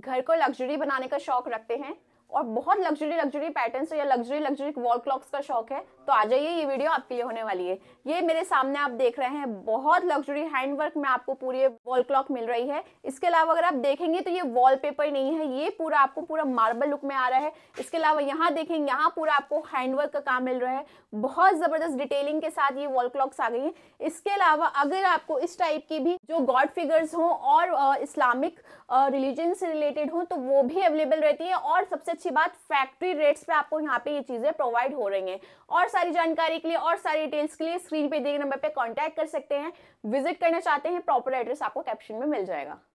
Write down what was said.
घर को लग्जरी बनाने का शौक रखते हैं और बहुत लग्जरी लग्जरी पैटर्न या लग्जरी लग्जरी वॉल क्लॉक्स का शौक है तो आ जाइए ये वीडियो आपके लिए होने वाली है ये मेरे सामने आप देख रहे हैं बहुत लग्जरी हैंडवर्क में आपको पूरी वॉल क्लॉक मिल रही है इसके अलावा अगर आप देखेंगे तो ये वॉल नहीं है ये पूरा आपको पूरा मार्बल लुक में आ रहा है इसके अलावा यहाँ देखेंगे यहाँ पूरा आपको हैंडवर्क का काम मिल रहा है बहुत ज़बरदस्त डिटेलिंग के साथ ये वॉल क्लॉक्स आ गई है इसके अलावा अगर आपको इस टाइप की भी जो गॉड फिगर्स हों और इस्लामिक रिलीजन से रिलेटेड हों तो वो भी अवेलेबल रहती है और सबसे अच्छी बात फैक्ट्री रेट्स पे आपको यहाँ पे ये चीज़ें प्रोवाइड हो रही हैं और सारी जानकारी के लिए और सारी डिटेल्स के लिए स्क्रीन पे दिए नंबर पे कांटेक्ट कर सकते हैं विजिट करना चाहते हैं प्रॉपर एड्रेस आपको कैप्शन में मिल जाएगा